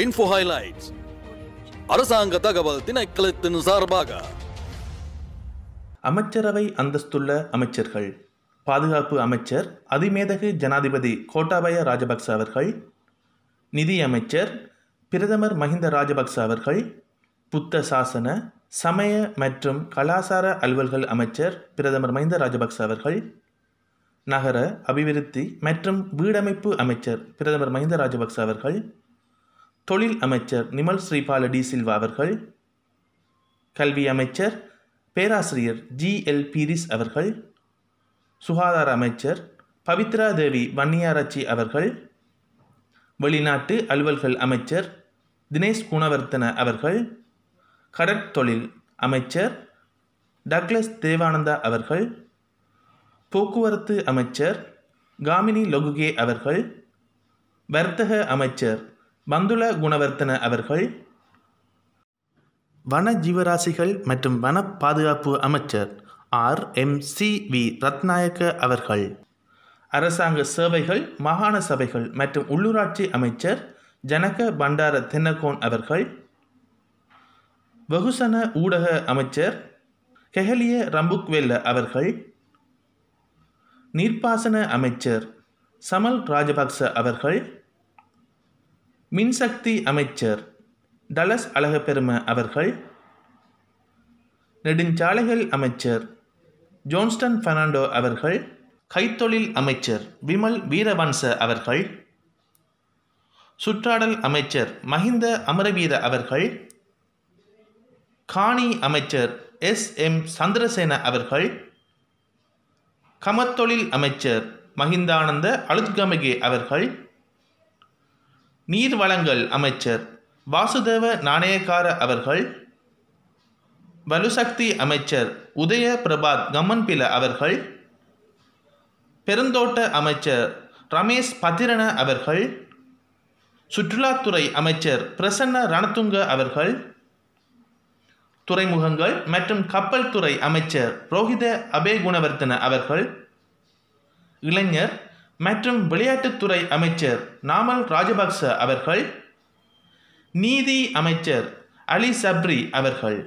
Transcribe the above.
info highlights அரசாங்க தகவல் திணைக்களத்தின் சார்பாக அமைச்சரவை அந்தஸ்துள்ள அமைச்சர்கள் பாதுகாப்பு அமைச்சர் அதிமேதகு ஜனாதிபதி கோட்டாபய ராஜபக்ச அவர்கள் நிதி அமைச்சர் பிரதமர் மஹிந்த ராஜபக்ச அவர்கள் புத்த சாசன சமய மற்றும் கலாசார அலுவல்கள் அமைச்சர் பிரதமர் மஹிந்த ராஜபக்ச அவர்கள் நகர அபிவிருத்தி மற்றும் வீடமைப்பு அமைச்சர் பிரதமர் மஹிந்த ராஜபக்ச அவர்கள் தொழில் அமைச்சர் நிமல் ஸ்ரீபால டி சில்வா அவர்கள் கல்வி அமைச்சர் பேராசிரியர் ஜி எல் பீரிஸ் அவர்கள் சுகாதார அமைச்சர் பவித்ரா தேவி வன்னியாராச்சி அவர்கள் வெளிநாட்டு அலுவல்கள் அமைச்சர் தினேஷ் குணவர்த்தன அவர்கள் கடற்தொழில் அமைச்சர் டக்ளஸ் தேவானந்தா அவர்கள் போக்குவரத்து அமைச்சர் காமினி லொகுகே அவர்கள் வர்த்தக அமைச்சர் பந்துல குணவர்த்தன அவர்கள் வன ஜீவராசிகள் மற்றும் வன பாதுகாப்பு அமைச்சர் R M C V Ratnayake அவர்கள் அரசாங்க சேவைகள் மாகாண சபைகள் மற்றும் உள்ளூராட்சி அமைச்சர் ஜனக பண்டார தென்னகோன் அவர்கள் வெகுசன ஊடக அமைச்சர் கெஹலிய ரம்புக்வெல்ல அவர்கள் நீர்ப்பாசன அமைச்சர் சமல் ராஜபக்ச அவர்கள் மின்சக்தி அமைச்சர் டலஸ் அழகப்பெரும அவர்கள் நெடுஞ்சாலைகள் அமைச்சர் ஜோன்ஸ்டன் பெர்னாண்டோ அவர்கள் கைத்தொழில் அமைச்சர் விமல் வீரவன்ச அவர்கள் சுற்றாடல் அமைச்சர் மஹிந்த அமரவீர அவர்கள் காணி அமைச்சர் எஸ் எம் சந்திரசேன அவர்கள் கமத்தொழில் அமைச்சர் மஹிந்தானந்த அழுத்கமகே அவர்கள் நீர் வளங்கள் அமைச்சர் வாசுதேவ நாணயக்கார அவர்கள் வலுசக்தி அமைச்சர் உதய பிரபாத் கம்மன்பில அவர்கள் பெருந்தோட்ட அமைச்சர் ரமேஷ் பத்திரன அவர்கள் சுற்றுலாத்துறை அமைச்சர் பிரசன்ன ரணத்துங்க அவர்கள் துறைமுகங்கள் மற்றும் கப்பல் துறை அமைச்சர் ரோஹித அபே குணவர்த்தன அவர்கள் இளைஞர் மற்றும் விளையாட்டுத்துறை அமைச்சர் நாமல் ராஜபக்ச அவர்கள் நீதி அமைச்சர் அலி சப்ரி அவர்கள்